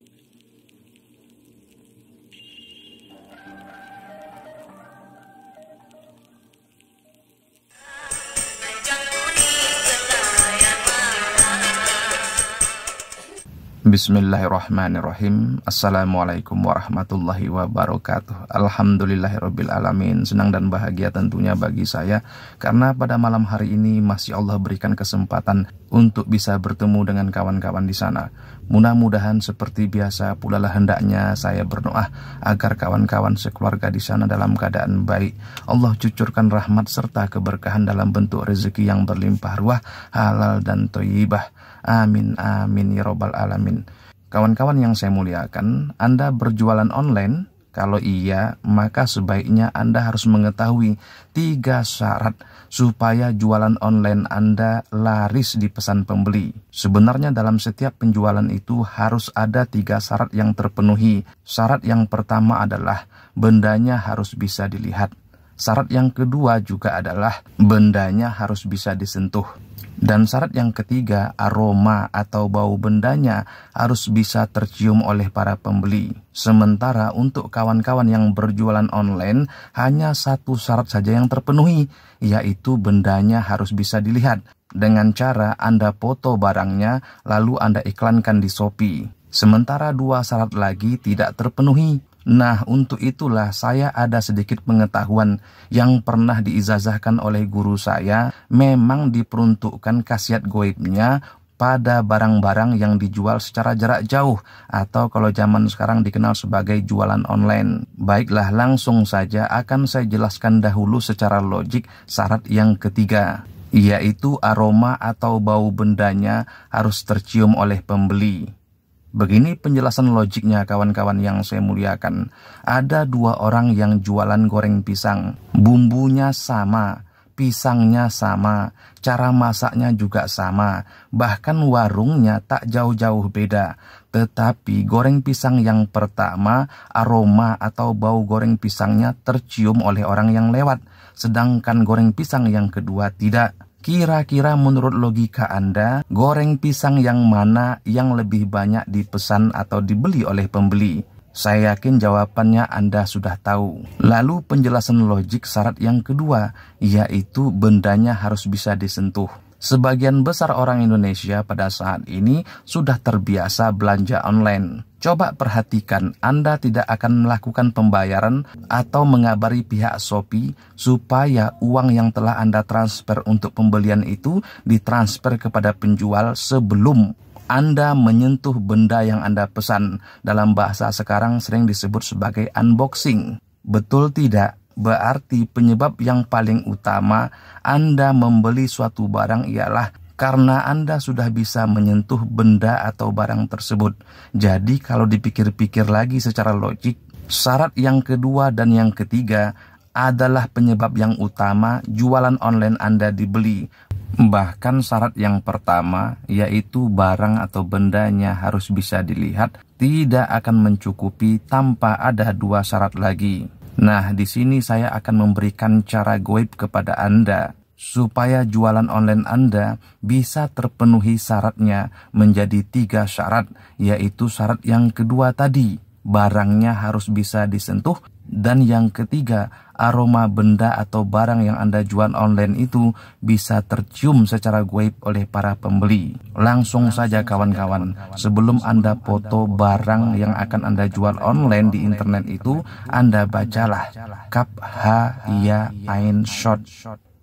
Thank you. Bismillahirrahmanirrahim Assalamualaikum warahmatullahi wabarakatuh Alhamdulillahirrabbilalamin Senang dan bahagia tentunya bagi saya Karena pada malam hari ini masih Allah berikan kesempatan Untuk bisa bertemu dengan kawan-kawan di sana Mudah-mudahan seperti biasa pula lah hendaknya saya berdoa Agar kawan-kawan sekeluarga di sana dalam keadaan baik Allah cucurkan rahmat serta keberkahan dalam bentuk rezeki yang berlimpah ruah Halal dan toyibah Amin, amin, ya robbal alamin. Kawan-kawan yang saya muliakan, Anda berjualan online? Kalau iya, maka sebaiknya Anda harus mengetahui tiga syarat supaya jualan online Anda laris di pesan pembeli. Sebenarnya dalam setiap penjualan itu harus ada tiga syarat yang terpenuhi. Syarat yang pertama adalah bendanya harus bisa dilihat. Syarat yang kedua juga adalah bendanya harus bisa disentuh. Dan syarat yang ketiga, aroma atau bau bendanya harus bisa tercium oleh para pembeli. Sementara untuk kawan-kawan yang berjualan online, hanya satu syarat saja yang terpenuhi, yaitu bendanya harus bisa dilihat. Dengan cara Anda foto barangnya, lalu Anda iklankan di Shopee. Sementara dua syarat lagi tidak terpenuhi, Nah, untuk itulah saya ada sedikit pengetahuan yang pernah diizazahkan oleh guru saya, memang diperuntukkan khasiat goibnya pada barang-barang yang dijual secara jarak jauh atau kalau zaman sekarang dikenal sebagai jualan online. Baiklah, langsung saja akan saya jelaskan dahulu secara logik syarat yang ketiga yaitu aroma atau bau bendanya harus tercium oleh pembeli. Begini penjelasan logiknya kawan-kawan yang saya muliakan. Ada dua orang yang jualan goreng pisang. Bumbunya sama, pisangnya sama, cara masaknya juga sama. Bahkan warungnya tak jauh-jauh beda. Tetapi goreng pisang yang pertama, aroma atau bau goreng pisangnya tercium oleh orang yang lewat. Sedangkan goreng pisang yang kedua tidak. Kira-kira menurut logika Anda, goreng pisang yang mana yang lebih banyak dipesan atau dibeli oleh pembeli? Saya yakin jawabannya Anda sudah tahu. Lalu penjelasan logik syarat yang kedua, yaitu bendanya harus bisa disentuh. Sebagian besar orang Indonesia pada saat ini sudah terbiasa belanja online. Coba perhatikan, Anda tidak akan melakukan pembayaran atau mengabari pihak Shopee supaya uang yang telah Anda transfer untuk pembelian itu ditransfer kepada penjual sebelum anda menyentuh benda yang Anda pesan. Dalam bahasa sekarang sering disebut sebagai unboxing. Betul tidak? Berarti penyebab yang paling utama Anda membeli suatu barang ialah karena Anda sudah bisa menyentuh benda atau barang tersebut. Jadi kalau dipikir-pikir lagi secara logik, syarat yang kedua dan yang ketiga adalah penyebab yang utama jualan online Anda dibeli. Bahkan syarat yang pertama, yaitu barang atau bendanya harus bisa dilihat, tidak akan mencukupi tanpa ada dua syarat lagi. Nah, di sini saya akan memberikan cara goib kepada Anda supaya jualan online Anda bisa terpenuhi syaratnya menjadi tiga syarat, yaitu syarat yang kedua tadi. Barangnya harus bisa disentuh dan yang ketiga, aroma benda atau barang yang Anda jual online itu bisa tercium secara goib oleh para pembeli. Langsung saja kawan-kawan, sebelum Anda foto barang yang akan Anda jual online di internet itu, Anda bacalah kap ha ya ain shot.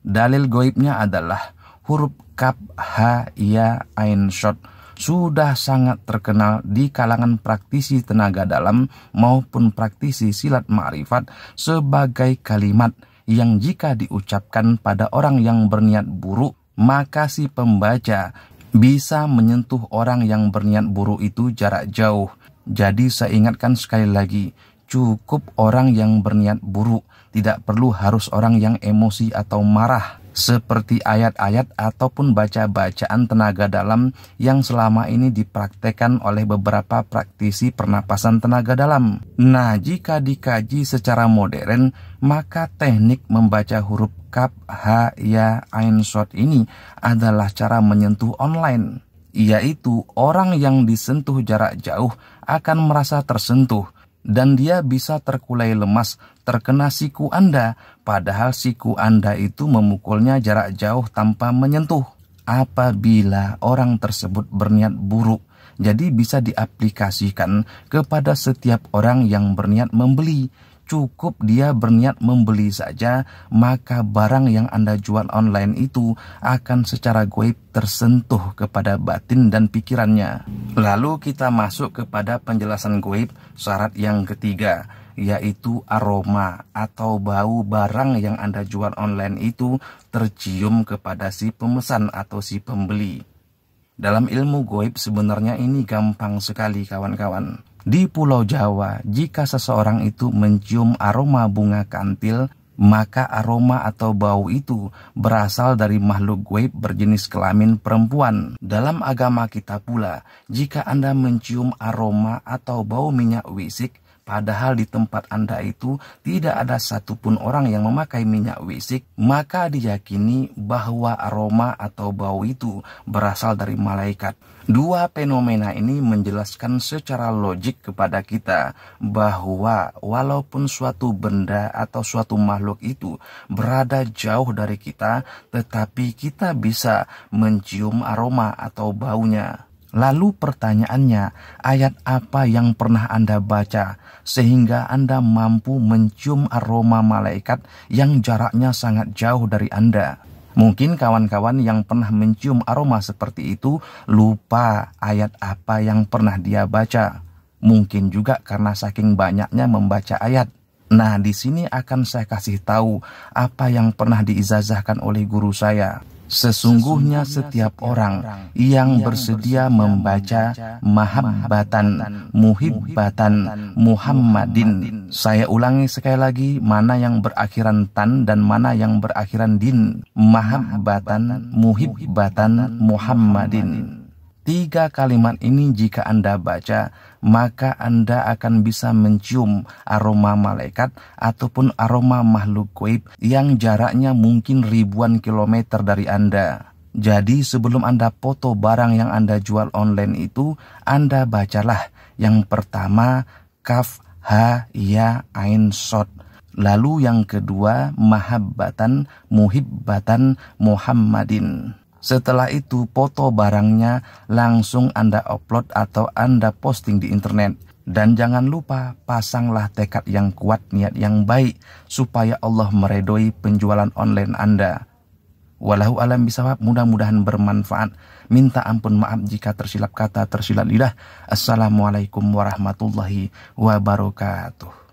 Dalil goibnya adalah huruf kap ha ya ain shot sudah sangat terkenal di kalangan praktisi tenaga dalam maupun praktisi silat ma'rifat sebagai kalimat yang jika diucapkan pada orang yang berniat buruk maka si pembaca bisa menyentuh orang yang berniat buruk itu jarak jauh. Jadi saya ingatkan sekali lagi, cukup orang yang berniat buruk, tidak perlu harus orang yang emosi atau marah seperti ayat-ayat ataupun baca-bacaan tenaga dalam yang selama ini dipraktekan oleh beberapa praktisi pernapasan tenaga dalam. Nah, jika dikaji secara modern, maka teknik membaca huruf kap, ha, ya, ain, shot ini adalah cara menyentuh online. Yaitu orang yang disentuh jarak jauh akan merasa tersentuh dan dia bisa terkulai lemas terkena siku Anda, padahal siku Anda itu memukulnya jarak jauh tanpa menyentuh. Apabila orang tersebut berniat buruk, jadi bisa diaplikasikan kepada setiap orang yang berniat membeli cukup dia berniat membeli saja, maka barang yang Anda jual online itu akan secara goib tersentuh kepada batin dan pikirannya. Lalu kita masuk kepada penjelasan goib syarat yang ketiga, yaitu aroma atau bau barang yang Anda jual online itu tercium kepada si pemesan atau si pembeli. Dalam ilmu goib sebenarnya ini gampang sekali kawan-kawan di Pulau Jawa, jika seseorang itu mencium aroma bunga kantil, maka aroma atau bau itu berasal dari makhluk gaib berjenis kelamin perempuan. Dalam agama kita pula, jika Anda mencium aroma atau bau minyak wisik, Padahal di tempat Anda itu tidak ada satupun orang yang memakai minyak wisik, maka diyakini bahwa aroma atau bau itu berasal dari malaikat. Dua fenomena ini menjelaskan secara logik kepada kita bahwa walaupun suatu benda atau suatu makhluk itu berada jauh dari kita, tetapi kita bisa mencium aroma atau baunya. Lalu pertanyaannya, ayat apa yang pernah Anda baca sehingga Anda mampu mencium aroma malaikat yang jaraknya sangat jauh dari Anda? Mungkin kawan-kawan yang pernah mencium aroma seperti itu lupa ayat apa yang pernah dia baca. Mungkin juga karena saking banyaknya membaca ayat. Nah, di sini akan saya kasih tahu apa yang pernah diizazahkan oleh guru saya. Sesungguhnya setiap orang yang bersedia membaca mahabbatan muhibbatan Muhammadin. Saya ulangi sekali lagi mana yang berakhiran tan dan mana yang berakhiran din. Mahabbatan muhibbatan Muhammadin. Tiga kalimat ini jika Anda baca, maka Anda akan bisa mencium aroma malaikat ataupun aroma makhluk gaib yang jaraknya mungkin ribuan kilometer dari Anda. Jadi sebelum Anda foto barang yang Anda jual online itu, Anda bacalah yang pertama kaf ha ya ain sod. Lalu yang kedua mahabbatan muhibbatan Muhammadin. Setelah itu, foto barangnya langsung Anda upload atau Anda posting di internet. Dan jangan lupa pasanglah tekad yang kuat, niat yang baik supaya Allah meredoi penjualan online Anda. Walau alam bisawab mudah-mudahan bermanfaat. Minta ampun maaf jika tersilap kata, tersilap lidah. Assalamualaikum warahmatullahi wabarakatuh.